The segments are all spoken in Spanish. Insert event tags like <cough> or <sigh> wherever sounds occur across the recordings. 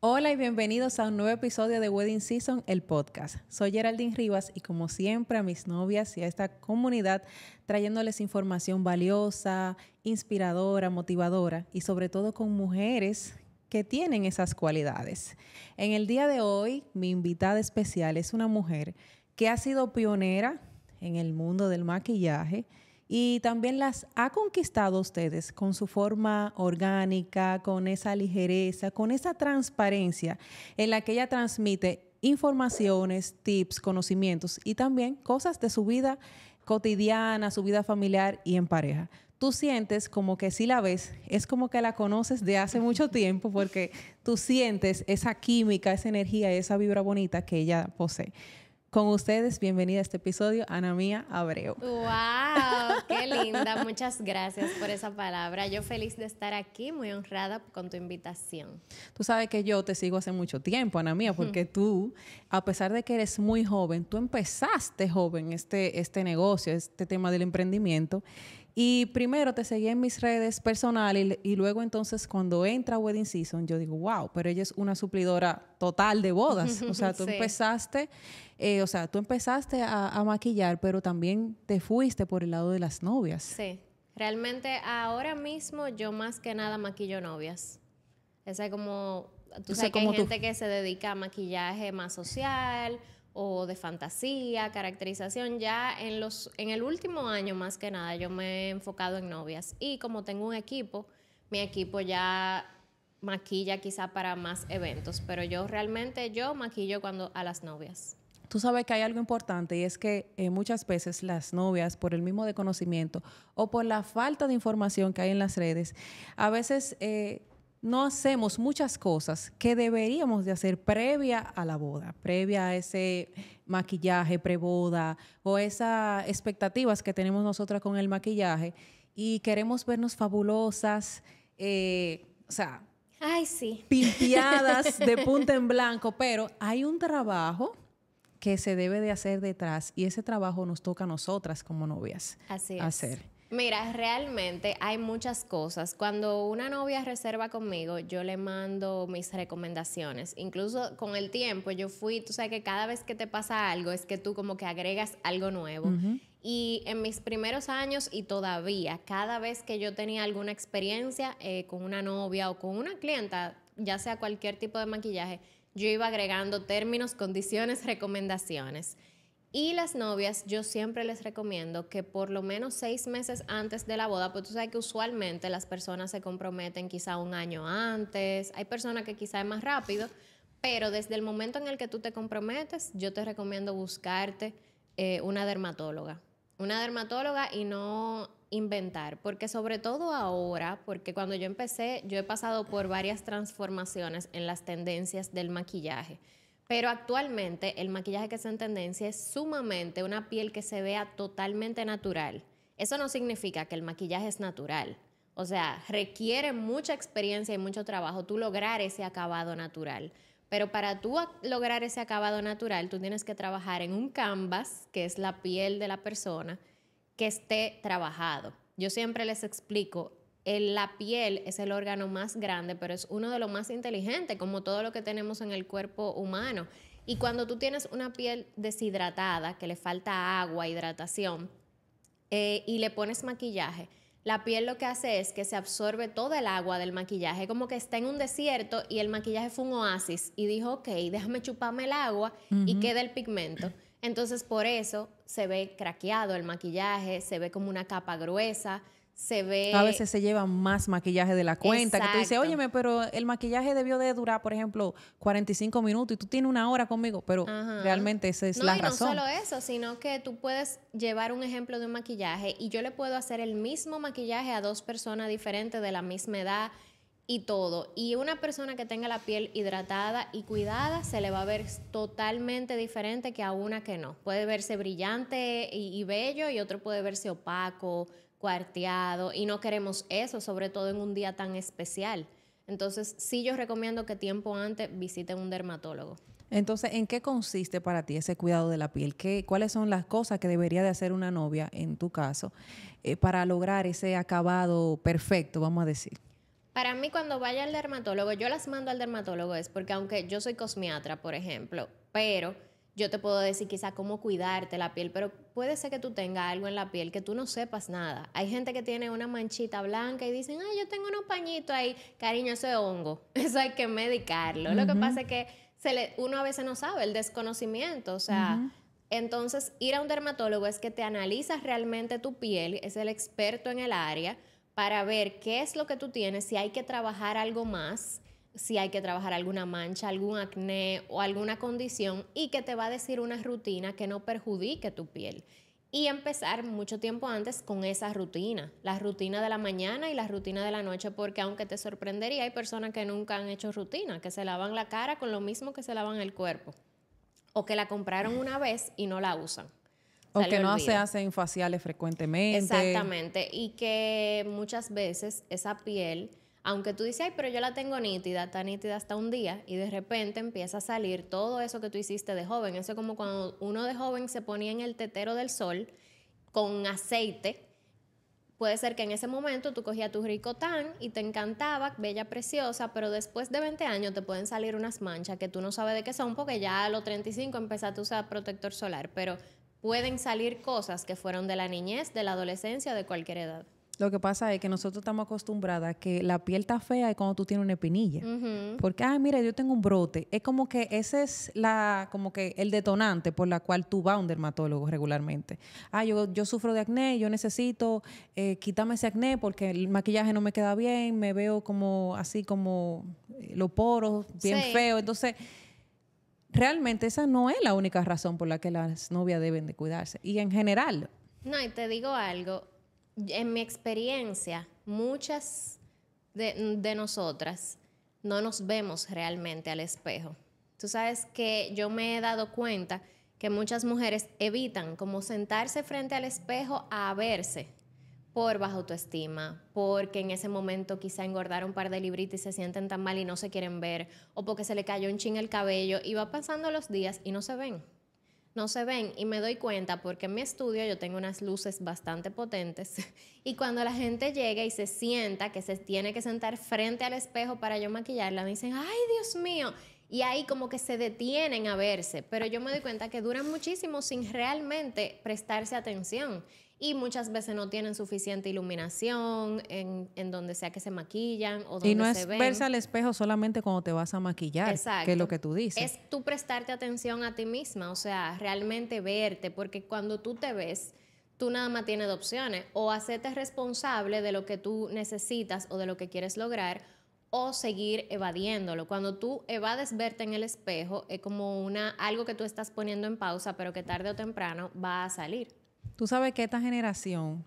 Hola y bienvenidos a un nuevo episodio de Wedding Season, el podcast. Soy Geraldine Rivas y como siempre a mis novias y a esta comunidad trayéndoles información valiosa, inspiradora, motivadora y sobre todo con mujeres que tienen esas cualidades. En el día de hoy mi invitada especial es una mujer que ha sido pionera en el mundo del maquillaje, y también las ha conquistado ustedes con su forma orgánica, con esa ligereza, con esa transparencia en la que ella transmite informaciones, tips, conocimientos y también cosas de su vida cotidiana, su vida familiar y en pareja. Tú sientes como que si la ves, es como que la conoces de hace mucho tiempo porque tú sientes esa química, esa energía, esa vibra bonita que ella posee. Con ustedes, bienvenida a este episodio, Ana Mía Abreu. ¡Wow! ¡Qué <laughs> linda! Muchas gracias por esa palabra. Yo feliz de estar aquí, muy honrada con tu invitación. Tú sabes que yo te sigo hace mucho tiempo, Ana Mía, porque tú, a pesar de que eres muy joven, tú empezaste joven este, este negocio, este tema del emprendimiento y primero te seguí en mis redes personales y, luego entonces cuando entra Wedding Season, yo digo, wow, pero ella es una suplidora total de bodas. O sea, <laughs> tú empezaste, eh, o sea, tú empezaste a, maquillar, pero también te fuiste por el lado de las novias. Sí, realmente ahora mismo yo más que nada maquillo novias. Esa es como, tú sabes que hay gente que se dedica a maquillaje más social o de fantasía, caracterización. Ya en, los, en el último año más que nada yo me he enfocado en novias y como tengo un equipo, mi equipo ya maquilla quizá para más eventos, pero yo realmente yo maquillo cuando a las novias. Tú sabes que hay algo importante y es que eh, muchas veces las novias, por el mismo desconocimiento o por la falta de información que hay en las redes, a veces eh, no hacemos muchas cosas que deberíamos de hacer previa a la boda, previa a ese maquillaje preboda o esas expectativas que tenemos nosotras con el maquillaje y queremos vernos fabulosas, eh, o sea, Ay, sí. de <laughs> punta en blanco, pero hay un trabajo que se debe de hacer detrás y ese trabajo nos toca a nosotras como novias hacer. Mira, realmente hay muchas cosas. Cuando una novia reserva conmigo, yo le mando mis recomendaciones. Incluso con el tiempo, yo fui, tú sabes que cada vez que te pasa algo, es que tú como que agregas algo nuevo. Y en mis primeros años y todavía, cada vez que yo tenía alguna experiencia eh, con una novia o con una clienta, ya sea cualquier tipo de maquillaje, yo iba agregando términos, condiciones, <laughs> recomendaciones. Y las novias, yo siempre les recomiendo que por lo menos seis meses antes de la boda, pues tú sabes que usualmente las personas se comprometen quizá un año antes, hay personas que quizá es más rápido, pero desde el momento en el que tú te comprometes, yo te recomiendo buscarte eh, una dermatóloga. Una dermatóloga y no inventar, porque sobre todo ahora, porque cuando yo empecé, yo he pasado por varias transformaciones en las tendencias del maquillaje. Pero actualmente el maquillaje que está en tendencia es sumamente una piel que se vea totalmente natural. Eso no significa que el maquillaje es natural. O sea, requiere mucha experiencia y mucho trabajo tú lograr ese acabado natural. Pero para tú lograr ese acabado natural, tú tienes que trabajar en un canvas, que es la piel de la persona, que esté trabajado. Yo siempre les explico, la piel es el órgano más grande, pero es uno de los más inteligentes, como todo lo que tenemos en el cuerpo humano. Y cuando tú tienes una piel deshidratada, que le falta agua, hidratación, eh, y le pones maquillaje, la piel lo que hace es que se absorbe toda el agua del maquillaje, como que está en un desierto y el maquillaje fue un oasis y dijo, ok, déjame chuparme el agua y queda el pigmento. Entonces por eso se ve craqueado el maquillaje, se ve como una capa gruesa, a veces se lleva más maquillaje de la cuenta, que tú dices, óyeme, pero el maquillaje debió de durar, por ejemplo, 45 minutos y tú tienes una hora conmigo, pero realmente esa es la razón. No solo eso, sino que tú puedes llevar un ejemplo de un maquillaje y yo le puedo hacer el mismo maquillaje a dos personas diferentes de la misma edad y todo. Y una persona que tenga la piel hidratada y cuidada se le va a ver totalmente diferente que a una que no. Puede verse brillante y, y bello y otro puede verse opaco cuarteado y no queremos eso, sobre todo en un día tan especial. Entonces, sí yo recomiendo que tiempo antes visiten un dermatólogo. Entonces, ¿en qué consiste para ti ese cuidado de la piel? ¿Qué, ¿Cuáles son las cosas que debería de hacer una novia, en tu caso, eh, para lograr ese acabado perfecto, vamos a decir? Para mí, cuando vaya al dermatólogo, yo las mando al dermatólogo, es porque aunque yo soy cosmiatra, por ejemplo, pero yo te puedo decir quizá cómo cuidarte la piel, pero puede ser que tú tengas algo en la piel que tú no sepas nada. Hay gente que tiene una manchita blanca y dicen, ay, yo tengo unos pañitos ahí, cariño, eso es hongo, <laughs> eso hay que medicarlo. Lo que pasa es que se le, uno a veces no sabe el desconocimiento, o sea... Entonces, ir a un dermatólogo es que te analizas realmente tu piel, es el experto en el área, para ver qué es lo que tú tienes, si hay que trabajar algo más si hay que trabajar alguna mancha, algún acné o alguna condición y que te va a decir una rutina que no perjudique tu piel. Y empezar mucho tiempo antes con esa rutina, la rutina de la mañana y la rutina de la noche, porque aunque te sorprendería, hay personas que nunca han hecho rutina, que se lavan la cara con lo mismo que se lavan el cuerpo, o que la compraron una vez y no la usan. O que no se hacen faciales frecuentemente. Exactamente, y que muchas veces esa piel aunque tú dices, ay, pero yo la tengo nítida, está nítida hasta un día y de repente empieza a salir todo eso que tú hiciste de joven. Eso es como cuando uno de joven se ponía en el tetero del sol con aceite. Puede ser que en ese momento tú cogías tu rico tan y te encantaba, bella, preciosa, pero después de 20 años te pueden salir unas manchas que tú no sabes de qué son porque ya a los 35 empezaste a usar protector solar, pero pueden salir cosas que fueron de la niñez, de la adolescencia, de cualquier edad. Lo que pasa es que nosotros estamos acostumbradas a que la piel está fea es cuando tú tienes una espinilla. Porque, ah, mira, yo tengo un brote. Es como que ese es la, como que el detonante por la cual tú vas a un dermatólogo regularmente. Ah, yo, yo sufro de acné, yo necesito eh, quítame quitarme ese acné porque el maquillaje no me queda bien, me veo como así como eh, los poros bien feo. Entonces, realmente esa no es la única razón por la que las novias deben de cuidarse. Y en general. No, y te digo algo en mi experiencia, muchas de, nosotras no nos vemos realmente al espejo. Tú sabes que yo me he dado cuenta que muchas mujeres evitan como sentarse frente al espejo a verse por baja autoestima, porque en ese momento quizá engordaron un par de libritas y se sienten tan mal y no se quieren ver, o porque se le cayó un chin el cabello y va pasando los días y no se ven no se ven y me doy cuenta porque en mi estudio yo tengo unas luces bastante potentes <laughs> y cuando la gente llega y se sienta, que se tiene que sentar frente al espejo para yo maquillarla, dicen, ay Dios mío, y ahí como que se detienen a verse, pero yo me doy cuenta que duran muchísimo sin realmente prestarse atención y muchas veces no tienen suficiente iluminación en, donde sea que se maquillan o donde se ven. Y no es verse al espejo solamente cuando te vas a maquillar, que es lo que tú dices. Es tú prestarte atención a ti misma, o sea, realmente verte, porque cuando tú te ves, tú nada más tienes dos opciones, o hacerte responsable de lo que tú necesitas o de lo que quieres lograr, o seguir evadiéndolo. Cuando tú evades verte en el espejo, es como una, algo que tú estás poniendo en pausa, pero que tarde o temprano va a salir. Tú sabes que esta generación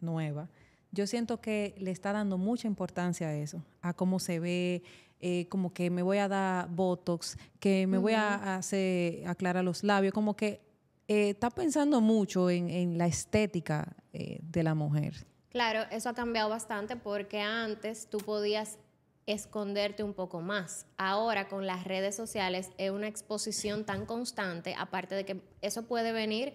nueva, yo siento que le está dando mucha importancia a eso, a cómo se ve, eh, como que me voy a dar Botox, que me voy a hacer aclarar los labios, como que eh, está pensando mucho en, la estética eh, de la mujer. Claro, eso ha cambiado bastante porque antes tú podías esconderte un poco más. Ahora con las redes sociales es una exposición tan constante, aparte de que eso puede venir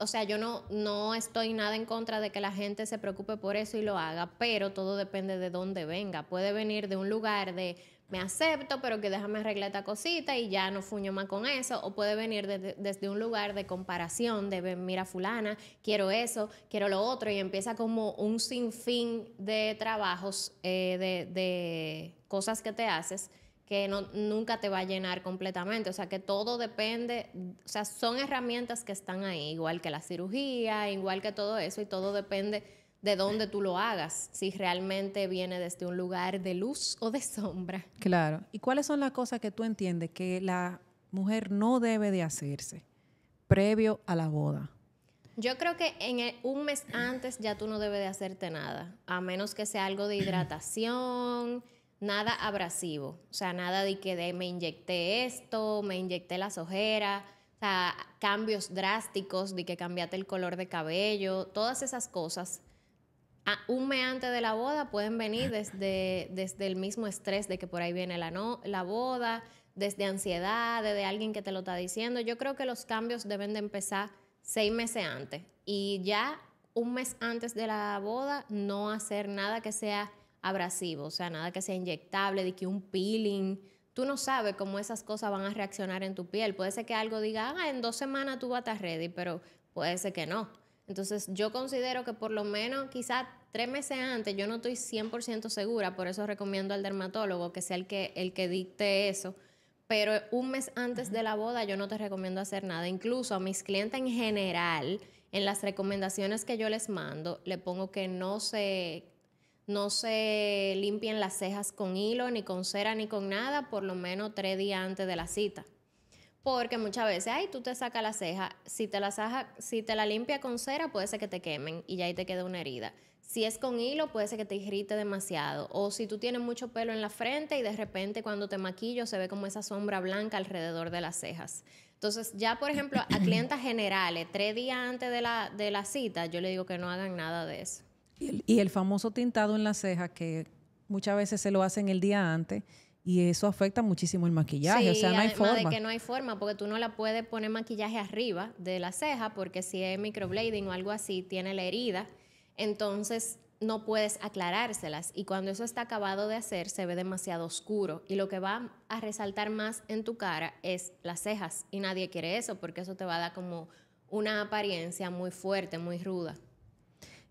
o sea, yo no, no estoy nada en contra de que la gente se preocupe por eso y lo haga, pero todo depende de dónde venga. Puede venir de un lugar de me acepto, pero que déjame arreglar esta cosita y ya no fuño más con eso, o puede venir desde un lugar de comparación, de mira fulana, quiero eso, quiero lo otro, y empieza como un sinfín de trabajos, eh, de, de cosas que te haces que no, nunca te va a llenar completamente. O sea, que todo depende, o sea, son herramientas que están ahí, igual que la cirugía, igual que todo eso, y todo depende de dónde tú lo hagas, si realmente viene desde un lugar de luz o de sombra. Claro. ¿Y cuáles son las cosas que tú entiendes que la mujer no debe de hacerse previo a la boda? Yo creo que en un mes antes ya tú no debes de hacerte nada, a menos que sea algo de hidratación nada abrasivo, o sea, nada de que me inyecté esto, me inyecté las ojeras, cambios drásticos, de que cambiaste el color de cabello, todas esas cosas. un mes antes de la boda pueden venir desde, desde el mismo estrés de que por ahí viene la, no, la boda, desde ansiedad, desde alguien que te lo está diciendo. Yo creo que los cambios deben de empezar seis meses antes y ya un mes antes de la boda no hacer nada que sea abrasivo, o sea, nada que sea inyectable, de que un peeling. Tú no sabes cómo esas cosas van a reaccionar en tu piel. Puede ser que algo diga, ah, en dos semanas tú vas a estar ready, pero puede ser que no. Entonces yo considero que por lo menos quizás tres meses antes, yo no estoy 100% segura, por eso recomiendo al dermatólogo que sea el que, el que dicte eso, pero un mes antes de la boda yo no te recomiendo hacer nada. Incluso a mis clientes en general, en las recomendaciones que yo les mando, le pongo que no se no se limpien las cejas con hilo, ni con cera, ni con nada, por lo menos tres días antes de la cita. Porque muchas veces, ay, tú te sacas la ceja, si te la, limpias si te la limpia con cera, puede ser que te quemen y ya ahí te queda una herida. Si es con hilo, puede ser que te irrite demasiado. O si tú tienes mucho pelo en la frente y de repente cuando te maquillo se ve como esa sombra blanca alrededor de las cejas. Entonces, ya por ejemplo, a clientas generales, tres días antes de la, de la cita, yo le digo que no hagan nada de eso. Y el, famoso tintado en la ceja que muchas veces se lo hacen el día antes y eso afecta muchísimo el maquillaje, o sea, no hay forma. de que no hay forma, porque tú no la puedes poner maquillaje arriba de la ceja, porque si es microblading o algo así, tiene la herida, entonces no puedes aclarárselas. Y cuando eso está acabado de hacer, se ve demasiado oscuro. Y lo que va a resaltar más en tu cara es las cejas, y nadie quiere eso, porque eso te va a dar como una apariencia muy fuerte, muy ruda.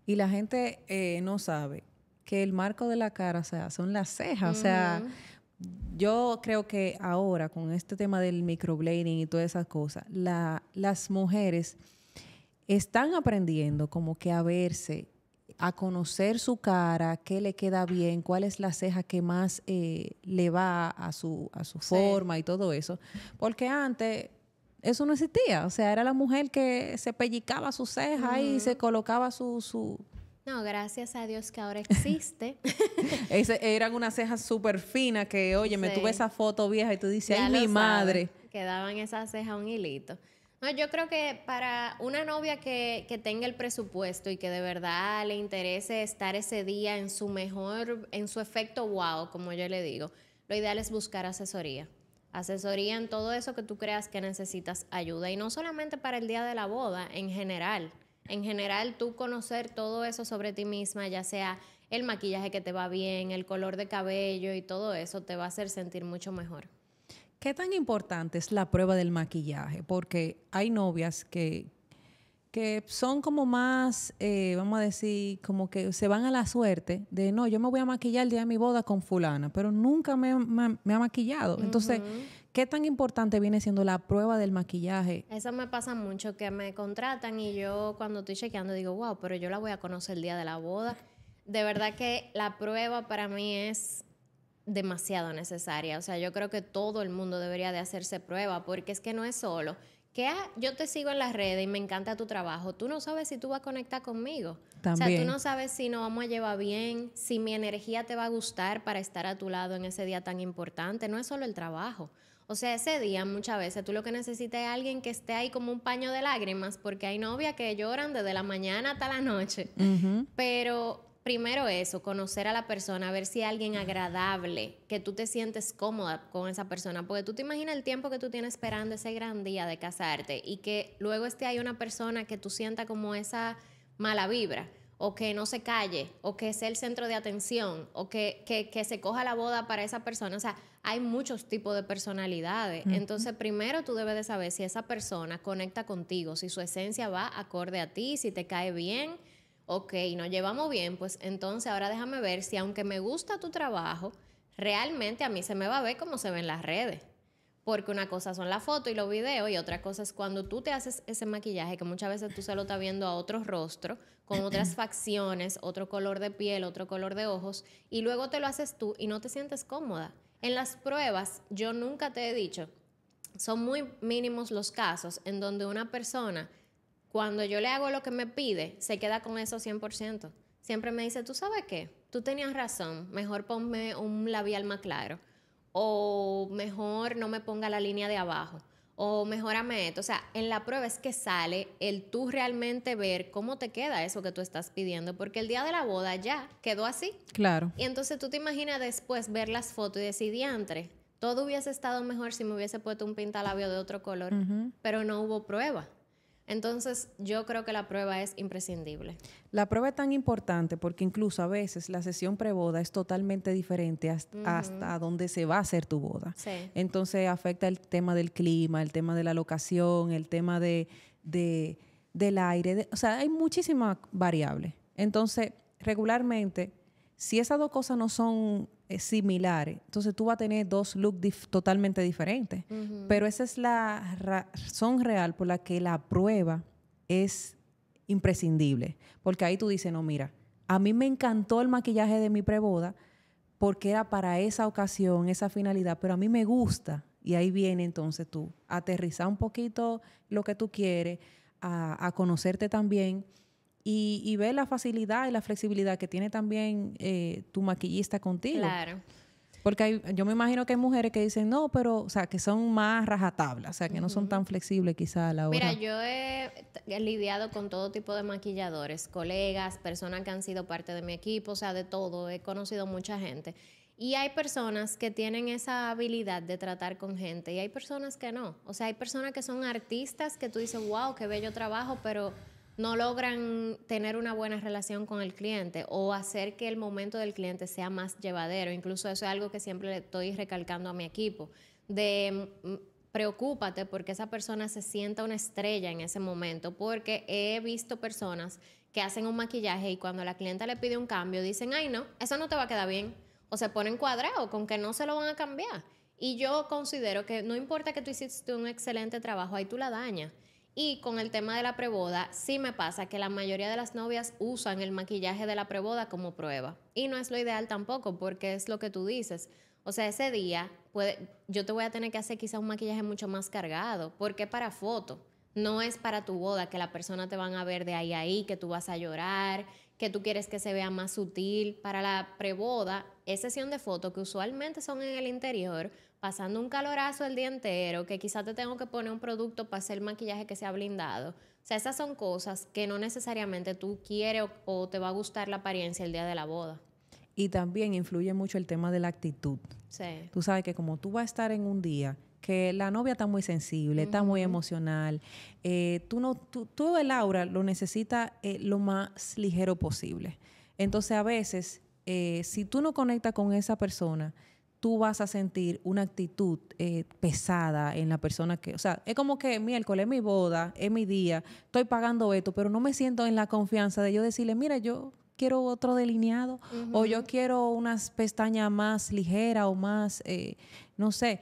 Y la gente eh, no sabe que el marco de la cara, o sea, son las cejas. O sea, yo creo que ahora con este tema del microblading y todas esas cosas, las mujeres están aprendiendo como que a verse, a conocer su cara, qué le queda bien, cuál es la ceja que más eh, le va a su, a su forma y todo eso. Porque antes eso no existía. O sea, era la mujer que se pellicaba su cejas y se colocaba su, su... No, gracias a Dios que ahora <laughs> existe. eran unas cejas súper finas que, oye, me tuve esa foto vieja y tú dices, ¡ay, mi madre! Quedaban esas cejas un hilito. No, yo creo que para una novia que, que, tenga el presupuesto y que de verdad le interese estar ese día en su mejor, en su efecto wow, como yo le digo, lo ideal es buscar asesoría asesoría en todo eso que tú creas que necesitas ayuda. Y no solamente para el día de la boda, en general. En general, tú conocer todo eso sobre ti misma, ya sea el maquillaje que te va bien, el color de cabello y todo eso, te va a hacer sentir mucho mejor. ¿Qué tan importante es la prueba del maquillaje? Porque hay novias que, que son como más, eh, vamos a decir, como que se van a la suerte de, no, yo me voy a maquillar el día de mi boda con fulana, pero nunca me, ha maquillado. Entonces, ¿qué tan importante viene siendo la prueba del maquillaje? Eso me pasa mucho, que me contratan y yo cuando estoy chequeando digo, wow, pero yo la voy a conocer el día de la boda. De verdad que la prueba para mí es demasiado necesaria. O sea, yo creo que todo el mundo debería de hacerse prueba porque es que no es solo que ah, yo te sigo en las redes y me encanta tu trabajo, tú no sabes si tú vas a conectar conmigo. O sea, tú no sabes si nos vamos a llevar bien, si mi energía te va a gustar para estar a tu lado en ese día tan importante. No es solo el trabajo. O sea, ese día muchas veces tú lo que necesitas es alguien que esté ahí como un paño de lágrimas, porque hay novias que lloran desde la mañana hasta la noche. Pero primero eso, conocer a la persona, ver si hay alguien agradable, que tú te sientes cómoda con esa persona, porque tú te imaginas el tiempo que tú tienes esperando ese gran día de casarte y que luego esté ahí una persona que tú sienta como esa mala vibra o que no se calle, o que sea el centro de atención, o que, que, que se coja la boda para esa persona. O sea, hay muchos tipos de personalidades. Entonces, primero tú debes de saber si esa persona conecta contigo, si su esencia va acorde a ti, si te cae bien, ok, nos llevamos bien, pues entonces ahora déjame ver si aunque me gusta tu trabajo, realmente a mí se me va a ver como se ven las redes. Porque una cosa son la foto y los videos y otra cosa es cuando tú te haces ese maquillaje que muchas veces tú se lo estás viendo a otro rostro, con <clears throat> otras facciones, otro color de piel, otro color de ojos y luego te lo haces tú y no te sientes cómoda. En las pruebas yo nunca te he dicho, son muy mínimos los casos en donde una persona cuando yo le hago lo que me pide, se queda con eso 100%. Siempre me dice, ¿tú sabes qué? Tú tenías razón, mejor ponme un labial más claro. O mejor no me ponga la línea de abajo. O mejorame esto. O sea, en la prueba es que sale el tú realmente ver cómo te queda eso que tú estás pidiendo. Porque el día de la boda ya quedó así. Claro. Y entonces tú te imaginas después ver las fotos y decir, diantre, todo hubiese estado mejor si me hubiese puesto un pintalabio de otro color. Pero no hubo prueba. Entonces, yo creo que la prueba es imprescindible. La prueba es tan importante porque incluso a veces la sesión preboda es totalmente diferente hasta, dónde donde se va a hacer tu boda. Entonces, afecta el tema del clima, el tema de la locación, el tema de, del aire. o sea, hay muchísimas variables. Entonces, regularmente, si esas dos cosas no son similares, Entonces tú vas a tener dos looks totalmente diferentes. Pero esa es la razón real por la que la prueba es imprescindible. Porque ahí tú dices, no, mira, a mí me encantó el maquillaje de mi preboda porque era para esa ocasión, esa finalidad, pero a mí me gusta. Y ahí viene entonces tú, aterrizar un poquito lo que tú quieres, a, a conocerte también y, ve la facilidad y la flexibilidad que tiene también eh, tu maquillista contigo. Claro. Porque yo me imagino que hay mujeres que dicen, no, pero, o sea, que son más rajatabla, o sea, que no son tan flexibles quizá a la hora. Mira, yo he, he, lidiado con todo tipo de maquilladores, colegas, personas que han sido parte de mi equipo, o sea, de todo, he conocido mucha gente. Y hay personas que tienen esa habilidad de tratar con gente y hay personas que no. O sea, hay personas que son artistas que tú dices, wow, qué bello trabajo, pero no logran tener una buena relación con el cliente o hacer que el momento del cliente sea más llevadero. Incluso eso es algo que siempre le estoy recalcando a mi equipo, de mm, preocúpate porque esa persona se sienta una estrella en ese momento, porque he visto personas que hacen un maquillaje y cuando la clienta le pide un cambio dicen, ay no, eso no te va a quedar bien, o se ponen cuadrado con que no se lo van a cambiar. Y yo considero que no importa que tú hiciste un excelente trabajo, ahí tú la dañas. Y con el tema de la preboda, sí me pasa que la mayoría de las novias usan el maquillaje de la preboda como prueba. Y no es lo ideal tampoco, porque es lo que tú dices. O sea, ese día puede, yo te voy a tener que hacer quizá un maquillaje mucho más cargado, porque para foto. No es para tu boda que la persona te van a ver de ahí a ahí, que tú vas a llorar, que tú quieres que se vea más sutil. Para la preboda, es sesión de foto, que usualmente son en el interior, pasando un calorazo el día entero, que quizás te tengo que poner un producto para hacer maquillaje que sea blindado. O sea, esas son cosas que no necesariamente tú quieres o, te va a gustar la apariencia el día de la boda. Y también influye mucho el tema de la actitud. Sí. Tú sabes que como tú vas a estar en un día que la novia está muy sensible, está muy emocional, eh, tú no, tú, el aura lo necesita eh, lo más ligero posible. Entonces a veces, eh, si tú no conectas con esa persona, tú vas a sentir una actitud eh, pesada en la persona que, o sea, es como que miércoles es mi boda, es mi día, estoy pagando esto, pero no me siento en la confianza de yo decirle, mira, yo quiero otro delineado o yo quiero unas pestañas más ligeras o más, eh, no sé.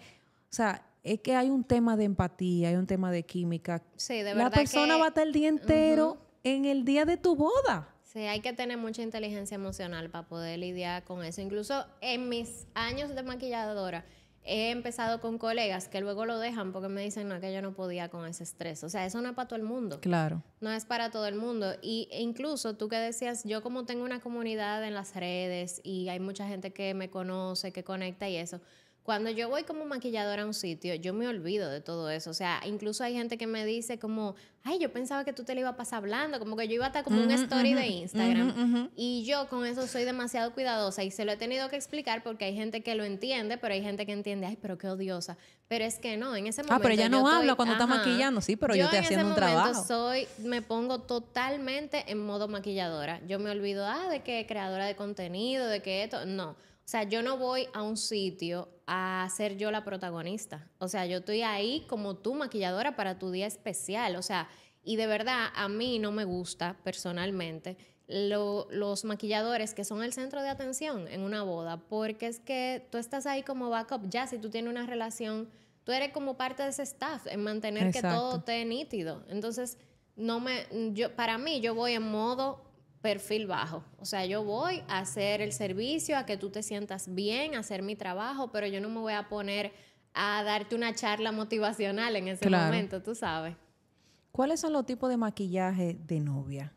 O sea, es que hay un tema de empatía, hay un tema de química. Sí, de verdad. La persona va a estar el día entero en el día de tu boda. Sí, hay que tener mucha inteligencia emocional para poder lidiar con eso. Incluso en mis años de maquilladora he empezado con colegas que luego lo dejan porque me dicen, que yo no podía con ese estrés. O sea, eso no es para todo el mundo. Claro. No es para todo el mundo. Y e incluso tú que decías, yo como tengo una comunidad en las redes y hay mucha gente que me conoce, que conecta y eso cuando yo voy como maquilladora a un sitio, yo me olvido de todo eso. O sea, incluso hay gente que me dice como, ay, yo pensaba que tú te la ibas a pasar hablando, como que yo iba a estar como un story de Instagram. y yo con eso soy demasiado cuidadosa y se lo he tenido que explicar porque hay gente que lo entiende, pero hay gente que entiende, ay, pero qué odiosa. Pero es que no, en ese momento... Ah, pero ella no habla cuando está maquillando, sí, pero yo, yo estoy en haciendo ese un trabajo. soy, me pongo totalmente en modo maquilladora. Yo me olvido, ah, de que creadora de contenido, de que esto, no. O sea, yo no voy a un sitio a ser yo la protagonista. O sea, yo estoy ahí como tu maquilladora para tu día especial. O sea, y de verdad a mí no me gusta personalmente los maquilladores que son el centro de atención en una boda, porque es que tú estás ahí como backup ya si tú tienes una relación, tú eres como parte de ese staff en mantener que todo esté nítido. Entonces, no me yo para mí yo voy en modo perfil bajo. O sea, yo voy a hacer el servicio, a que tú te sientas bien, a hacer mi trabajo, pero yo no me voy a poner a darte una charla motivacional en ese momento, tú sabes. ¿Cuáles son los tipos de maquillaje de novia?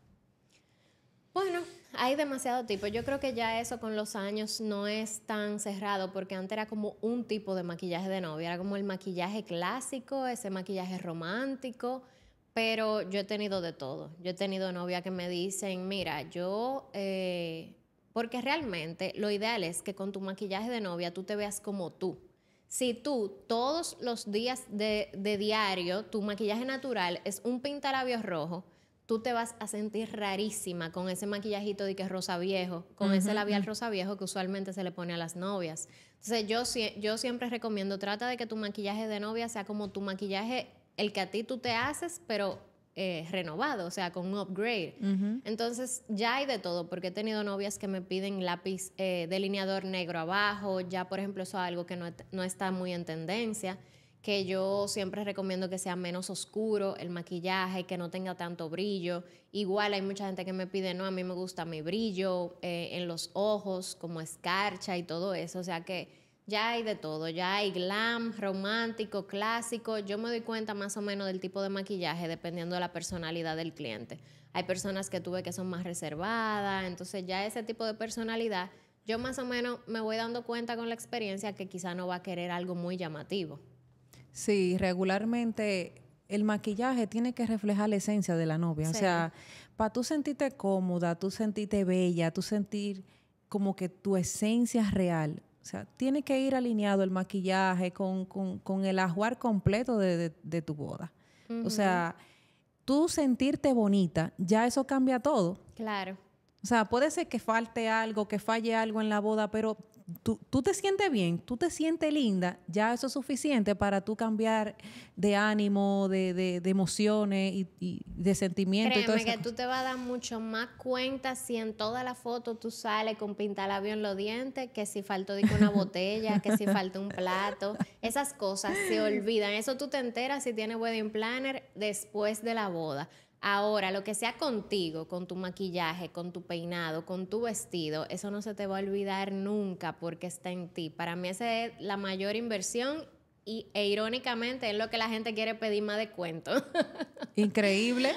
Bueno, hay demasiado tipo. Yo creo que ya eso con los años no es tan cerrado porque antes era como un tipo de maquillaje de novia, era como el maquillaje clásico, ese maquillaje romántico, pero yo he tenido de todo. Yo he tenido novia que me dicen, mira, yo... Eh, porque realmente lo ideal es que con tu maquillaje de novia tú te veas como tú. Si tú todos los días de, diario, tu maquillaje natural es un pintalabios rojo, tú te vas a sentir rarísima con ese maquillajito de que es rosa viejo, con ese labial rosa viejo que usualmente se le pone a las novias. Entonces yo, yo siempre recomiendo, trata de que tu maquillaje de novia sea como tu maquillaje el que a ti tú te haces, pero eh, renovado, o sea, con un upgrade. Entonces, ya hay de todo, porque he tenido novias que me piden lápiz eh, delineador negro abajo, ya por ejemplo, eso es algo que no, está muy en tendencia que yo siempre recomiendo que sea menos oscuro el maquillaje, que no tenga tanto brillo. Igual hay mucha gente que me pide, no, a mí me gusta mi brillo eh, en los ojos, como escarcha y todo eso. O sea que ya hay de todo, ya hay glam, romántico, clásico. Yo me doy cuenta más o menos del tipo de maquillaje dependiendo de la personalidad del cliente. Hay personas que tuve que son más reservadas, entonces ya ese tipo de personalidad, yo más o menos me voy dando cuenta con la experiencia que quizá no va a querer algo muy llamativo. Sí, regularmente el maquillaje tiene que reflejar la esencia de la novia. O sea, para tú sentirte cómoda, tú sentirte bella, tú sentir como que tu esencia es real, o sea, tiene que ir alineado el maquillaje con, el ajuar completo de, tu boda. O sea, tú sentirte bonita, ya eso cambia todo. Claro. O sea, puede ser que falte algo, que falle algo en la boda, pero tú, te sientes bien, tú te sientes linda, ya eso es suficiente para tú cambiar de ánimo, de, de, emociones y, de sentimientos. Créeme que tú te vas a dar mucho más cuenta si en toda la foto tú sales con pintalabio en los dientes que si faltó una <laughs> botella, que si faltó un plato. Esas cosas se olvidan. Eso tú te enteras si tienes wedding planner después de la boda. Ahora, lo que sea contigo, con tu maquillaje, con tu peinado, con tu vestido, eso no se te va a olvidar nunca porque está en ti. Para mí esa es la mayor inversión y, e irónicamente es lo que la gente quiere pedir más de cuento. <laughs> Increíble.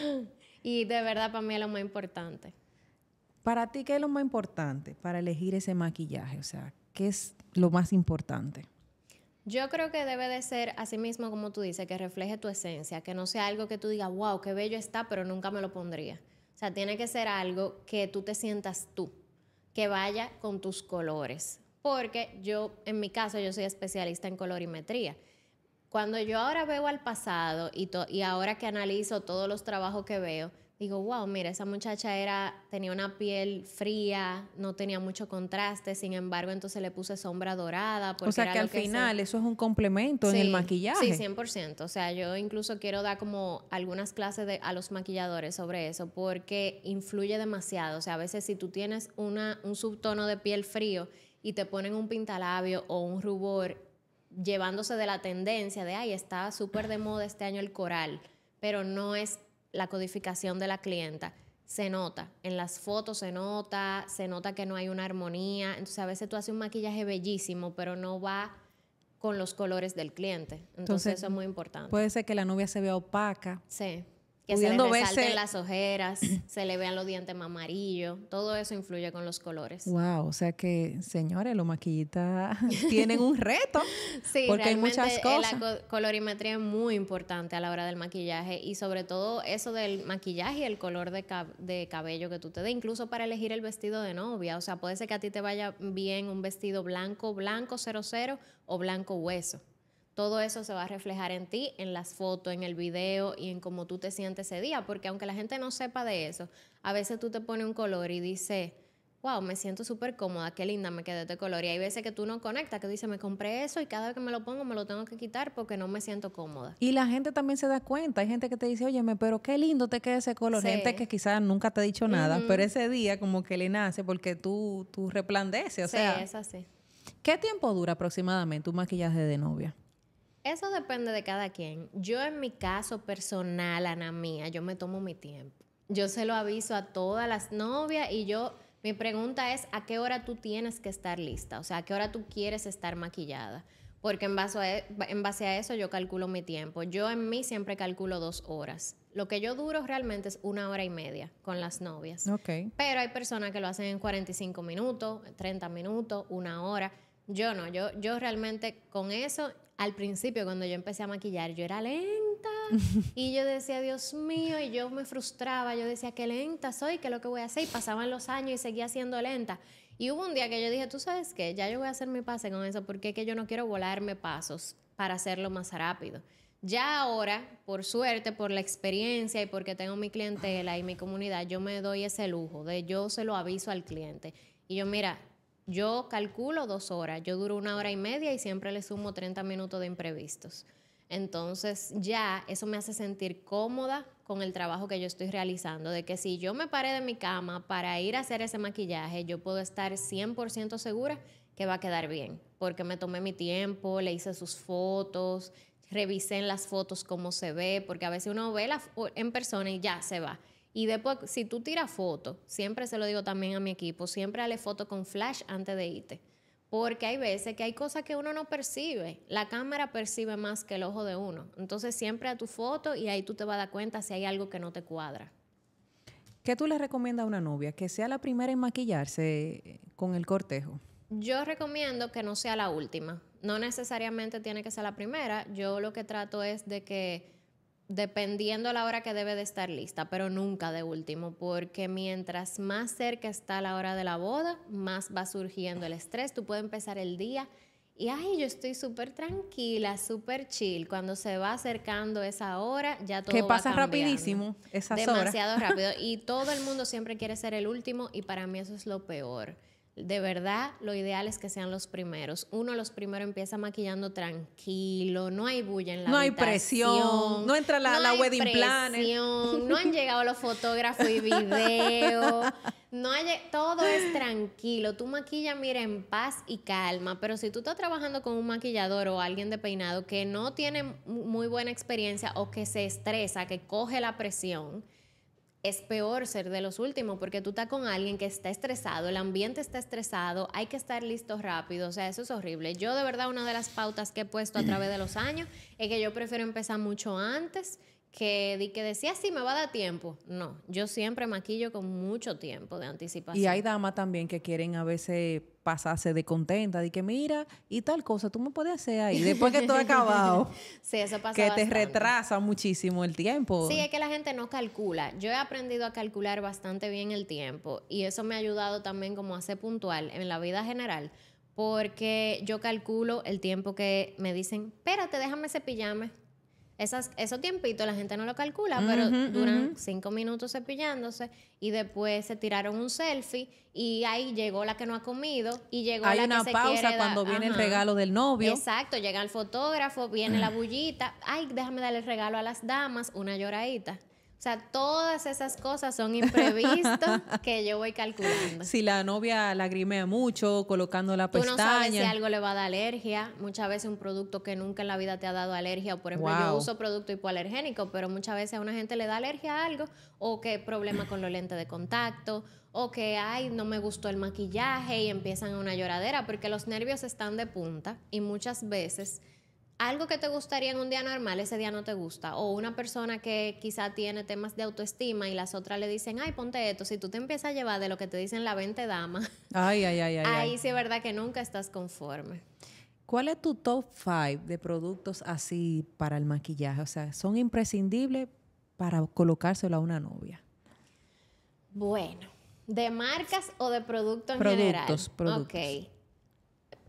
y de verdad para mí es lo más importante. Para ti, ¿qué es lo más importante para elegir ese maquillaje? O sea, ¿qué es lo más importante? Yo creo que debe de ser así mismo como tú dices, que refleje tu esencia, que no sea algo que tú digas, wow, qué bello está, pero nunca me lo pondría. O sea, tiene que ser algo que tú te sientas tú, que vaya con tus colores. Porque yo, en mi caso, yo soy especialista en colorimetría. Cuando yo ahora veo al pasado y, y ahora que analizo todos los trabajos que veo, digo, wow, mira, esa muchacha era, tenía una piel fría, no tenía mucho contraste, sin embargo, entonces le puse sombra dorada. Porque o sea, que al final eso es un complemento en el maquillaje. Sí, 100%. O sea, yo incluso quiero dar como algunas clases de, a los maquilladores sobre eso, porque influye demasiado. O sea, a veces si tú tienes una, un subtono de piel frío y te ponen un pintalabio o un rubor, llevándose de la tendencia de, ay, está súper de moda este año el coral, pero no es la codificación de la clienta. Se nota, en las fotos se nota, se nota que no hay una armonía. Entonces a veces tú haces un maquillaje bellísimo, pero no va con los colores del cliente. Entonces, eso es muy importante. Puede ser que la novia se vea opaca. Sí que se le resalten las ojeras, <clears throat> se le vean los dientes más amarillos, todo eso influye con los colores. Wow, o sea que, señores, los maquillistas <laughs> tienen un reto, <laughs> sí, porque hay muchas eh, cosas. La colorimetría es muy importante a la hora del maquillaje y sobre todo eso del maquillaje y el color de, cabello que tú te dé, incluso para elegir el vestido de novia, o sea, puede ser que a ti te vaya bien un vestido blanco, blanco, cero, cero o blanco hueso todo eso se va a reflejar en ti, en las fotos, en el video y en cómo tú te sientes ese día, porque aunque la gente no sepa de eso, a veces tú te pones un color y dices, wow, me siento súper cómoda, qué linda me quedé este color. Y hay veces que tú no conectas, que dices, me compré eso y cada vez que me lo pongo me lo tengo que quitar porque no me siento cómoda. Y la gente también se da cuenta, hay gente que te dice, oye, pero qué lindo te queda ese color. Gente que quizás nunca te ha dicho nada, pero ese día como que le nace porque tú, tú resplandeces, o sí, sea. Sí, es así. ¿Qué tiempo dura aproximadamente tu maquillaje de novia? Eso depende de cada quien. Yo en mi caso personal, Ana mía, yo me tomo mi tiempo. Yo se lo aviso a todas las novias y yo, mi pregunta es, ¿a qué hora tú tienes que estar lista? O sea, ¿a qué hora tú quieres estar maquillada? Porque en base, a, e, en base a eso yo calculo mi tiempo. Yo en mí siempre calculo dos horas. Lo que yo duro realmente es una hora y media con las novias. Okay. Pero hay personas que lo hacen en 45 minutos, 30 minutos, una hora. Yo no, yo, yo realmente con eso al principio cuando yo empecé a maquillar, yo era lenta <laughs> y yo decía, Dios mío, y yo me frustraba, yo decía, qué lenta soy, qué es lo que voy a hacer, y pasaban los años y seguía siendo lenta. Y hubo un día que yo dije, tú sabes qué, ya yo voy a hacer mi pase con eso, porque es que yo no quiero volarme pasos para hacerlo más rápido. Ya ahora, por suerte, por la experiencia y porque tengo mi clientela y mi comunidad, yo me doy ese lujo de yo se lo aviso al cliente. Y yo, mira, yo calculo dos horas, yo duro una hora y media y siempre le sumo 30 minutos de imprevistos. Entonces ya eso me hace sentir cómoda con el trabajo que yo estoy realizando, de que si yo me paré de mi cama para ir a hacer ese maquillaje, yo puedo estar 100% segura que va a quedar bien, porque me tomé mi tiempo, le hice sus fotos, revisé en las fotos cómo se ve, porque a veces uno ve la, en persona y ya se va. Y después, si tú tiras fotos, siempre se lo digo también a mi equipo, siempre dale foto con flash antes de irte. Porque hay veces que hay cosas que uno no percibe. La cámara percibe más que el ojo de uno. Entonces siempre a tu foto y ahí tú te vas a dar cuenta si hay algo que no te cuadra. ¿Qué tú le recomiendas a una novia? ¿Que sea la primera en maquillarse eh, con el cortejo? Yo recomiendo que no sea la última. No necesariamente tiene que ser la primera. Yo lo que trato es de que dependiendo la hora que debe de estar lista, pero nunca de último, porque mientras más cerca está la hora de la boda, más va surgiendo el estrés. Tú puedes empezar el día y, ay, yo estoy súper tranquila, súper chill. Cuando se va acercando esa hora, ya todo... Que pasa va rapidísimo Demasiado <laughs> rápido. Y todo el mundo siempre quiere ser el último y para mí eso es lo peor de verdad, lo ideal es que sean los primeros. Uno los primeros empieza maquillando tranquilo, no hay bulla en la No hay presión, no entra la, no hay No han llegado los fotógrafos y video. No hay, todo es tranquilo. Tú maquillas, mira, en paz y calma. Pero si tú estás trabajando con un maquillador o alguien de peinado que no tiene muy buena experiencia o que se estresa, que coge la presión, es peor ser de los últimos porque tú estás con alguien que está estresado, el ambiente está estresado, hay que estar listos rápido, o sea, eso es horrible. Yo de verdad una de las pautas que he puesto a través de los años es que yo prefiero empezar mucho antes que, di que decía, sí, me va a dar tiempo. No, yo siempre maquillo con mucho tiempo de anticipación. Y hay damas también que quieren a veces pasarse de contenta, de que mira, y tal cosa, tú me puedes hacer ahí, después que todo acabado. <laughs> sí, eso pasa. Que te retrasa muchísimo el tiempo. Sí, es que la gente no calcula. Yo he aprendido a calcular bastante bien el tiempo y eso me ha ayudado también como a ser puntual en la vida general porque yo calculo el tiempo que me dicen, espérate, déjame cepillarme. Esas, esos tiempitos la gente no lo calcula, pero duran cinco minutos cepillándose y después se tiraron un selfie y ahí llegó la que no ha comido y llegó la que se quiere Hay una pausa cuando viene el regalo del novio. Exacto, llega el fotógrafo, viene la <clears throat> bullita, ay, déjame darle el regalo a las damas, una lloradita. O sea, todas esas cosas son imprevistas <laughs> que yo voy calculando. Si la novia lagrimea mucho colocando la pestaña. Tú no sabes si algo le va a dar alergia. Muchas veces un producto que nunca en la vida te ha dado alergia. Por ejemplo, yo uso producto hipoalergénico, pero muchas veces a una gente le da alergia a algo o que problema con los lentes de contacto o que, ay, no me gustó el maquillaje y empiezan una lloradera porque los nervios están de punta y muchas veces algo que te gustaría en un día normal, ese día no te gusta. O una persona que quizá tiene temas de autoestima y las otras le dicen, ay, ponte esto. Si tú te empiezas a llevar de lo que te dicen la 20 dama, ahí sí es verdad que nunca estás conforme. ¿Cuál es tu top five de productos así para el maquillaje? O sea, ¿son imprescindibles para colocárselo a una novia? Bueno, ¿de marcas o de producto en productos, general? Productos, productos.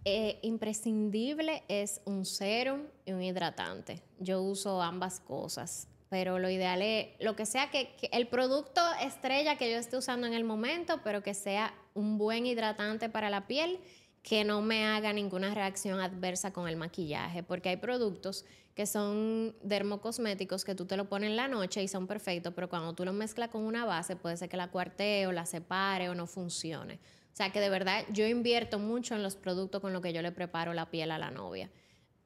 Eh, imprescindible es un serum y un hidratante. Yo uso ambas cosas, pero lo ideal es lo que sea que, el producto estrella que yo esté usando en el momento, pero que sea un buen hidratante para la piel que no me haga ninguna reacción adversa con el maquillaje, porque hay productos que son dermocosméticos que tú te lo pones en la noche y son perfectos, pero cuando tú lo mezclas con una base puede ser que la cuarte o la separe o no funcione. O sea, que de verdad yo invierto mucho en los productos con lo que yo le preparo la piel a la novia.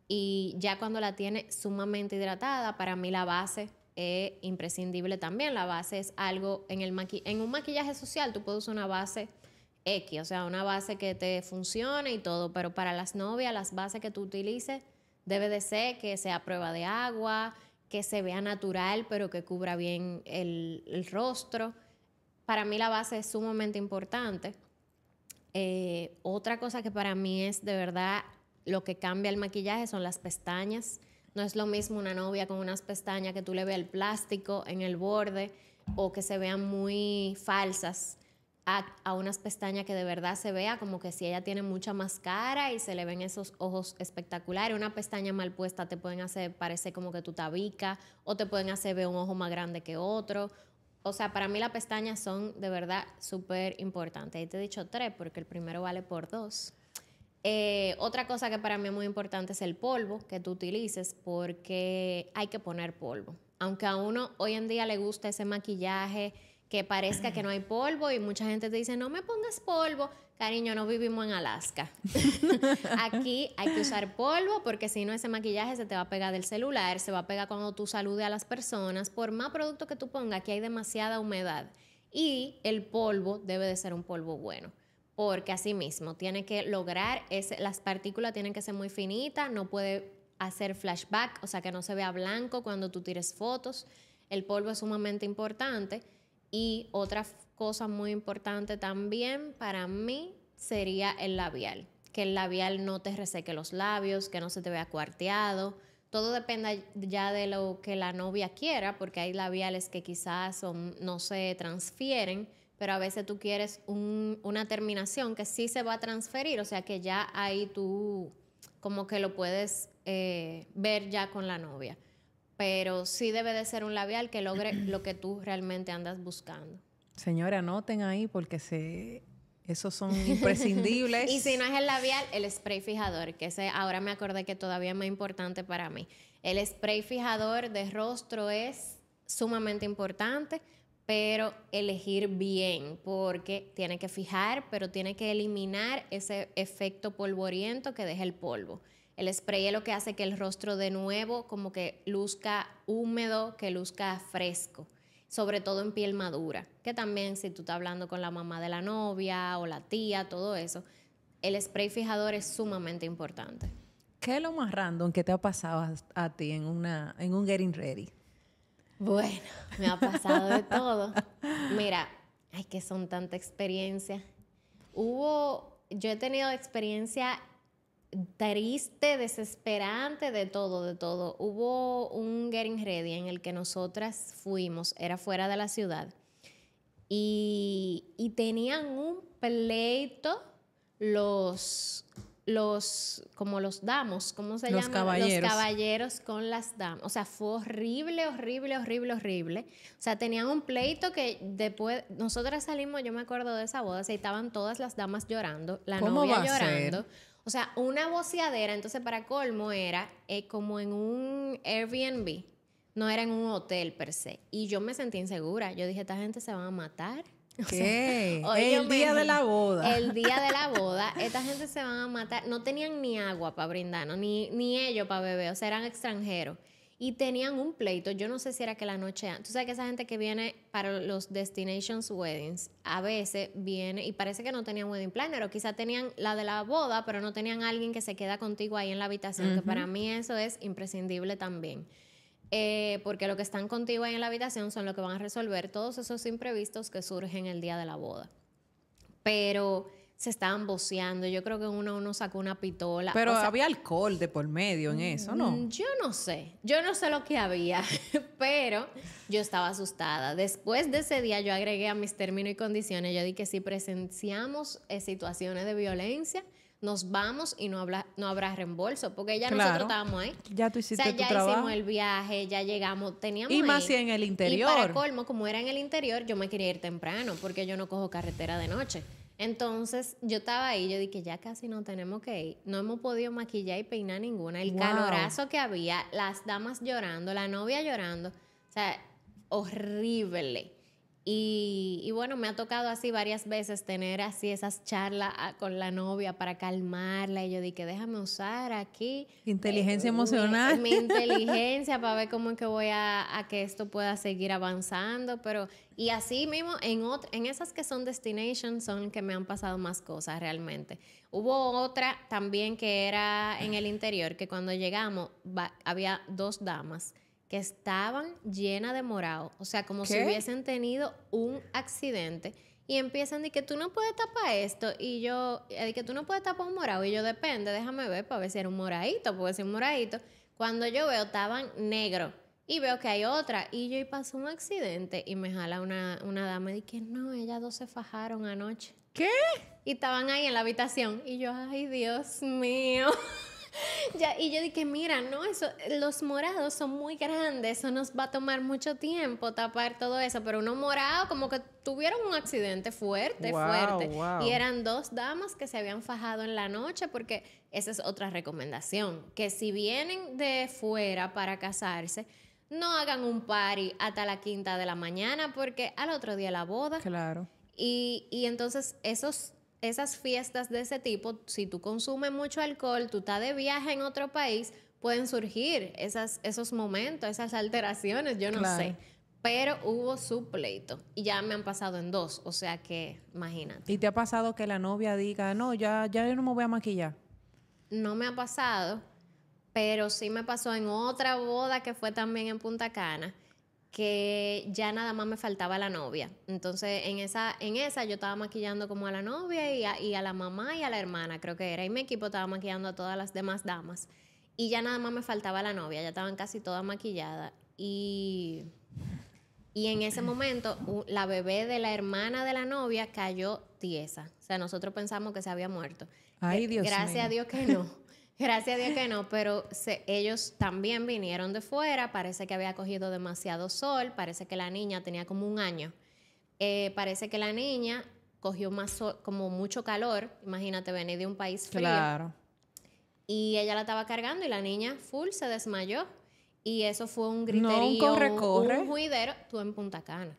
Y ya cuando la tiene sumamente hidratada, para mí la base es imprescindible también. La base es algo en, el en un maquillaje social, tú puedes usar una base X, o sea, una base que te funcione y todo, pero para las novias, las bases que tú utilices debe de ser que sea prueba de agua, que se vea natural, pero que cubra bien el rostro. Para mí la base es sumamente importante. Eh, otra cosa que para mí es de verdad lo que cambia el maquillaje son las pestañas. No es lo mismo una novia con unas pestañas que tú le veas el plástico en el borde o que se vean muy falsas a, unas pestañas que de verdad se vea como que si ella tiene mucha más cara y se le ven esos ojos espectaculares. Una pestaña mal puesta te pueden hacer parecer como que tú tabica o te pueden hacer ver un ojo más grande que otro o sea, para mí las pestañas son de verdad súper importantes. Y te he dicho tres porque el primero vale por dos. Eh, otra cosa que para mí es muy importante es el polvo que tú utilices porque hay que poner polvo. Aunque a uno hoy en día le gusta ese maquillaje que parezca que no hay polvo y mucha gente te dice, no me pongas polvo, Cariño, no vivimos en Alaska. <laughs> Aquí hay que usar polvo porque si no ese maquillaje se te va a pegar del celular, se va a pegar cuando tú saludes a las personas. Por más producto que tú pongas, aquí hay demasiada humedad. Y el polvo debe de ser un polvo bueno porque así mismo tiene que lograr, ese, las partículas tienen que ser muy finitas, no puede hacer flashback, o sea que no se vea blanco cuando tú tires fotos. El polvo es sumamente importante. Y otra cosa muy importante también para mí sería el labial. Que el labial no te reseque los labios, que no se te vea cuarteado. Todo depende ya de lo que la novia quiera, porque hay labiales que quizás son, no se transfieren, pero a veces tú quieres un, una terminación que sí se va a transferir, o sea que ya ahí tú como que lo puedes eh, ver ya con la novia. Pero sí debe de ser un labial que logre lo que tú realmente andas buscando. Señora, anoten ahí porque se... Esos son <laughs> imprescindibles. y si no es el labial, el spray fijador, que ese ahora me acordé que todavía es más importante para mí. El spray fijador de rostro es sumamente importante, pero elegir bien, porque tiene que fijar, pero tiene que eliminar ese efecto polvoriento que deja el polvo. El spray es lo que hace que el rostro de nuevo como que luzca húmedo, que luzca fresco sobre todo en piel madura, que también si tú estás hablando con la mamá de la novia o la tía, todo eso, el spray fijador es sumamente importante. ¿Qué es lo más random que te ha pasado a, ti en, una, en un getting ready? Bueno, me ha pasado de todo. Mira, ay, que son tanta experiencia. Hubo, yo he tenido experiencia triste, desesperante, de todo, de todo. Hubo un getting ready en el que nosotras fuimos, era fuera de la ciudad, y, tenían un pleito los los, como los damos, ¿cómo se los llaman? Caballeros. Los caballeros con las damas. O sea, fue horrible, horrible, horrible, horrible. O sea, tenían un pleito que después, nosotras salimos, yo me acuerdo de esa boda, se estaban todas las damas llorando, la novia llorando. O sea, una boceadera, entonces para colmo era eh, como en un Airbnb, no era en un hotel per se. Y yo me sentí insegura. Yo dije, esta gente se va a matar. <laughs> ¿Qué? el día de la boda. El día de la <laughs> boda. Esta gente se van a matar. No tenían ni agua para brindarnos, ni, ni ellos para beber. O sea, eran extranjeros y tenían un pleito. Yo no sé si era que la noche Tú sabes que esa gente que viene para los Destinations Weddings a veces viene y parece que no tenían wedding planner o quizá tenían la de la boda, pero no tenían alguien que se queda contigo ahí en la habitación, que para mí eso es imprescindible también. Eh, porque lo que están contigo ahí en la habitación son lo que van a resolver todos esos imprevistos que surgen el día de la boda. Pero se estaban boceando. Yo creo que uno, uno sacó una pistola. Pero había alcohol de por medio en eso, ¿no? Mm, yo no sé. Yo no sé lo que había, <laughs> pero yo estaba asustada. Después de ese día, yo agregué a mis términos y condiciones. Yo di que si presenciamos eh, situaciones de violencia, nos vamos y no, habla, no habrá reembolso, porque ya nosotros estábamos ahí. Ya tú hiciste ya hicimos el viaje, ya llegamos, teníamos Y más si en el interior. Y para colmo, como era en el interior, yo me quería ir temprano, porque yo no cojo carretera de noche. Entonces yo estaba ahí, yo dije, ya casi no tenemos que ir, no hemos podido maquillar y peinar ninguna, el calorazo que había, las damas llorando, la novia llorando, o sea, horrible. Y, bueno, me ha tocado así varias veces tener así esas charlas ah, con la novia para calmarla. Y yo dije, déjame usar aquí. Eh, inteligencia emocional. Mi, <laughs> inteligencia para ver cómo es que voy a, que esto pueda seguir avanzando. Pero, y así mismo, en, esas que son destinations son que me han pasado más cosas realmente. Hubo otra también que era en el interior, que cuando llegamos había dos damas que estaban llenas de morado, o sea, como si hubiesen tenido un accidente. Y empiezan de que tú no puedes tapar esto y yo, de eh, que tú no puedes tapar un morado y yo depende, déjame ver para ver si era un moradito, puede ser un moradito. Cuando yo veo, estaban negro y veo que hay otra y yo y pasó un accidente y me jala una, una dama y que no, ellas dos se fajaron anoche. ¿Qué? Y estaban ahí en la habitación y yo, ay Dios mío. <laughs> <laughs> ya, y yo dije, mira, no, eso, los morados son muy grandes, eso nos va a tomar mucho tiempo tapar todo eso, pero uno morado como que tuvieron un accidente fuerte, fuerte. Y eran dos damas que se habían fajado en la noche porque esa es otra recomendación, que si vienen de fuera para casarse, no hagan un party hasta la quinta de la mañana porque al otro día la boda. Claro. Y, y entonces esos esas fiestas de ese tipo, si tú consumes mucho alcohol, tú estás de viaje en otro país, pueden surgir esos momentos, esas alteraciones, yo no sé. Pero hubo su pleito y ya me han pasado en dos, o sea que imagínate. ¿Y te ha pasado que la novia diga, no, ya, ya yo no me voy a maquillar? No me ha pasado, pero sí me pasó en otra boda que fue también en Punta Cana que ya nada más me faltaba la novia. Entonces, en esa, en esa yo estaba maquillando como a la novia y a, la mamá y a la hermana, creo que era. Y mi equipo estaba maquillando a todas las demás damas. Y ya nada más me faltaba la novia, ya estaban casi todas maquilladas. Y, y en ese momento, la bebé de la hermana de la novia cayó tiesa. O sea, nosotros pensamos que se había muerto. Ay, Dios Gracias a Dios que no. Gracias a Dios que no, pero se, ellos también vinieron de fuera, parece que había cogido demasiado sol, parece que la niña tenía como un año, eh, parece que la niña cogió más como mucho calor, imagínate venir de un país frío. Claro. Y ella la estaba cargando y la niña full se desmayó y eso fue un griterío, un, un juidero, tú en Punta Cana.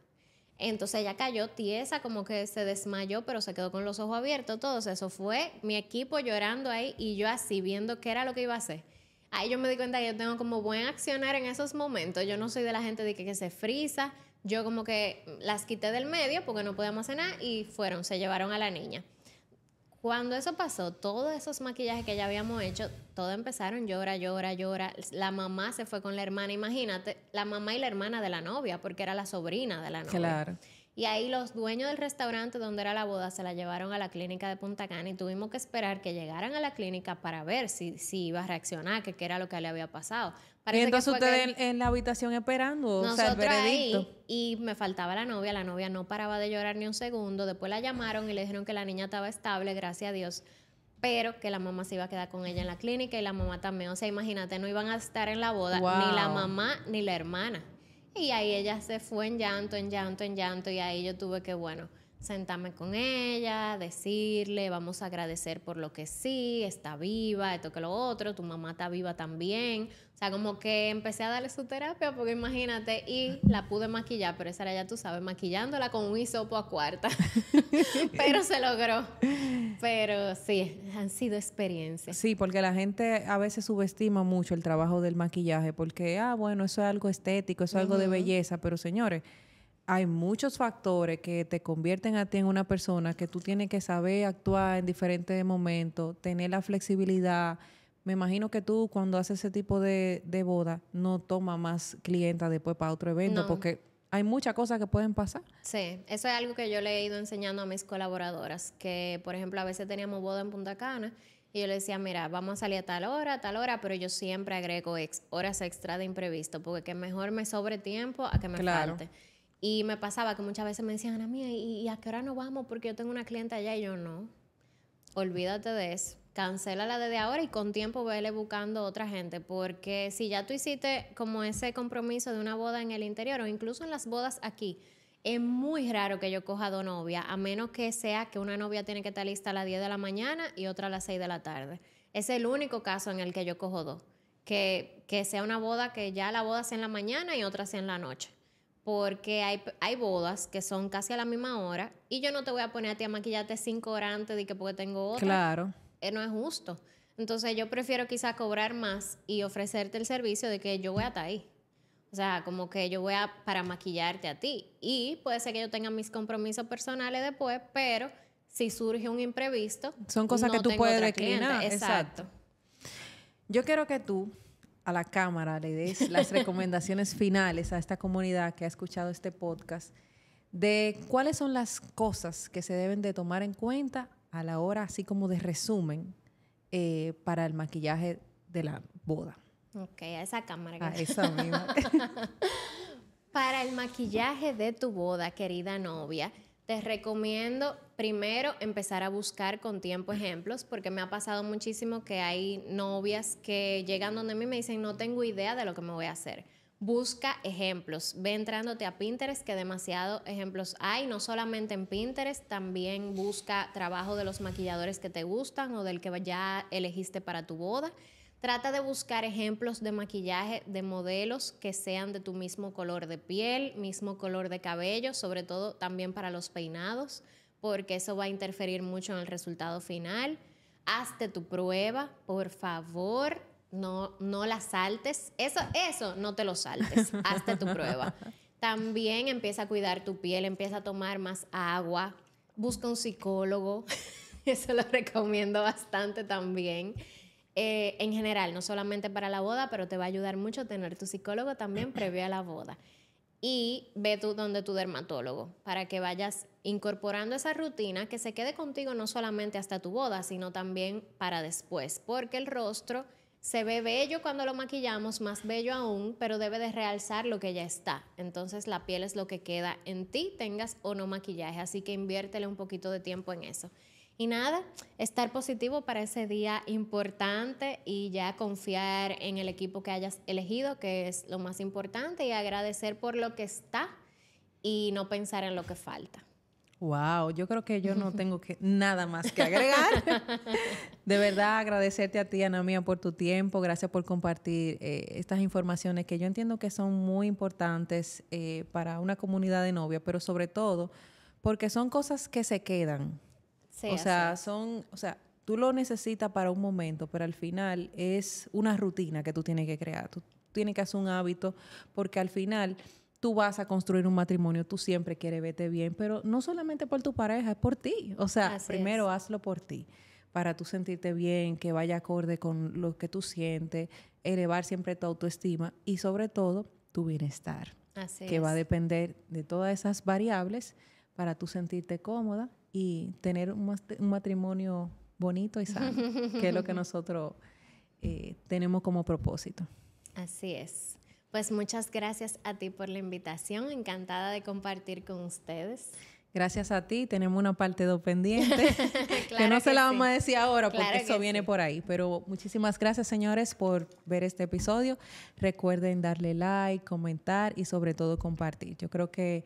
Entonces ella cayó tiesa, como que se desmayó, pero se quedó con los ojos abiertos, todo eso. Fue mi equipo llorando ahí y yo así viendo qué era lo que iba a hacer. Ahí yo me di cuenta que yo tengo como buen accionar en esos momentos. Yo no soy de la gente de que, se frisa. Yo como que las quité del medio porque no podíamos nada y fueron, se llevaron a la niña. Cuando eso pasó, todos esos maquillajes que ya habíamos hecho, todo empezaron llora, llora, llora. La mamá se fue con la hermana, imagínate, la mamá y la hermana de la novia, porque era la sobrina de la novia. Claro. Y ahí los dueños del restaurante donde era la boda se la llevaron a la clínica de Punta Cana y tuvimos que esperar que llegaran a la clínica para ver si, si iba a reaccionar, que qué era lo que le había pasado. y ustedes en, la habitación esperando, o sea, Ahí, y me faltaba la novia, la novia no paraba de llorar ni un segundo. Después la llamaron y le dijeron que la niña estaba estable, gracias a Dios pero que la mamá se iba a quedar con ella en la clínica y la mamá también. O sea, imagínate, no iban a estar en la boda ni la mamá ni la hermana. Y ahí ella se fue en llanto, en llanto, en llanto, y ahí yo tuve que, bueno, sentarme con ella, decirle, vamos a agradecer por lo que sí, está viva, esto que lo otro, tu mamá está viva también. O sea, como que empecé a darle su terapia, porque imagínate, y la pude maquillar, pero esa era ya tú sabes, maquillándola con un hisopo a cuarta. <laughs> pero se logró. Pero sí, han sido experiencias. Sí, porque la gente a veces subestima mucho el trabajo del maquillaje, porque, ah, bueno, eso es algo estético, eso es algo de belleza, pero señores, hay muchos factores que te convierten a ti en una persona que tú tienes que saber actuar en diferentes momentos, tener la flexibilidad. Me imagino que tú cuando haces ese tipo de, boda no toma más clienta después para otro evento porque hay muchas cosas que pueden pasar. Sí, eso es algo que yo le he ido enseñando a mis colaboradoras, que por ejemplo a veces teníamos boda en Punta Cana y yo le decía, mira, vamos a salir a tal hora, a tal hora, pero yo siempre agrego ex, horas extra de imprevisto, porque que mejor me sobre tiempo a que me falte. Y me pasaba que muchas veces me decían, Ana mía, ¿y, a qué hora nos vamos? Porque yo tengo una cliente allá y yo no. Olvídate de eso. la desde ahora y con tiempo vele buscando otra gente. Porque si ya tú hiciste como ese compromiso de una boda en el interior o incluso en las bodas aquí, es muy raro que yo coja dos novias, a menos que sea que una novia tiene que estar lista a las 10 de la mañana y otra a las 6 de la tarde. Es el único caso en el que yo cojo dos. Que, que sea una boda que ya la boda sea en la mañana y otra sea en la noche porque hay, hay, bodas que son casi a la misma hora y yo no te voy a poner a ti a maquillarte cinco horas antes de que porque tengo otra. Claro. Eh, no es justo. Entonces yo prefiero quizá cobrar más y ofrecerte el servicio de que yo voy a ahí. O sea, como que yo voy a para maquillarte a ti. Y puede ser que yo tenga mis compromisos personales después, pero si surge un imprevisto. Son cosas que tú puedes declinar. Exacto. Yo quiero que tú a la cámara le des las <laughs> recomendaciones finales a esta comunidad que ha escuchado este podcast de cuáles son las cosas que se deben de tomar en cuenta a la hora, así como de resumen, eh, para el maquillaje de la boda. Ok, a esa cámara. a esa <laughs> para el maquillaje de tu boda, querida novia, te recomiendo primero empezar a buscar con tiempo mm. ejemplos, porque me ha pasado muchísimo que hay novias que llegan donde mí me dicen, no tengo idea de lo que me voy a hacer. Busca ejemplos, ve entrándote a Pinterest, que demasiados ejemplos hay, no solamente en Pinterest, también busca trabajo de los maquilladores que te gustan o del que ya elegiste para tu boda. Trata de buscar ejemplos de maquillaje de modelos que sean de tu mismo color de piel, mismo color de cabello, sobre todo también para los peinados, porque eso va a interferir mucho en el resultado final. Hazte tu prueba, por favor, no, no la saltes. Eso, eso, no te lo saltes. <laughs> Hazte tu prueba. También empieza a cuidar tu piel, empieza a tomar más agua, busca un psicólogo. <laughs> Eso lo recomiendo bastante también. Eh, en general, no solamente para la boda, pero te va a ayudar mucho tener tu psicólogo también previo a la boda. Y ve tú donde tu dermatólogo para que vayas incorporando esa rutina que se quede contigo no solamente hasta tu boda, sino también para después, porque el rostro se ve bello cuando lo maquillamos, más bello aún, pero debe de realzar lo que ya está. Entonces la piel es lo que queda en ti, tengas o no maquillaje, así que inviértele un poquito de tiempo en eso. Y nada, estar positivo para ese día importante y ya confiar en el equipo que hayas elegido, que es lo más importante, y agradecer por lo que está y no pensar en lo que falta. Wow, yo creo que yo no <laughs> tengo que, nada más que agregar. <laughs> De verdad, agradecerte a ti, Ana Mía, por tu tiempo. Gracias por compartir eh, estas informaciones que yo entiendo que son muy importantes eh, para una comunidad de novia, pero sobre todo porque son cosas que se quedan o sea, son, o sea, tú lo necesitas para un momento, pero al final es una rutina que tú tienes que crear. Tú tienes que hacer un hábito porque al final tú vas a construir un matrimonio, tú siempre quieres verte bien, pero no solamente por tu pareja, es por ti. O sea, primero hazlo por ti para tú sentirte bien, que vaya acorde con lo que tú sientes, elevar siempre tu autoestima y sobre todo tu bienestar, así que va a depender de todas esas variables para tú sentirte cómoda y tener un, matrimonio bonito y sano, que es lo que <laughs> nosotros eh, tenemos como propósito. Así es. Pues muchas gracias a ti por la invitación, encantada de compartir con ustedes. Gracias a ti, tenemos una parte dos pendiente, <laughs> que no se la vamos a decir ahora porque eso viene por ahí, pero muchísimas gracias señores por ver este episodio. Recuerden darle like, comentar y sobre todo compartir. Yo creo que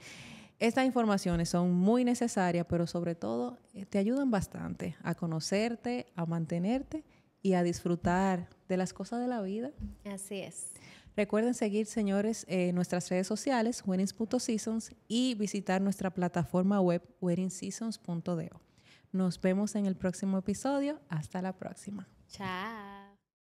estas informaciones son muy necesarias, pero sobre todo eh, te ayudan bastante a conocerte, a mantenerte y a disfrutar de las cosas de la vida. Así es. Recuerden seguir, señores, eh, nuestras redes sociales, weddings.seasons, y visitar nuestra plataforma web, WeddingsSeasons.de. Nos vemos en el próximo episodio. Hasta la próxima. Chao.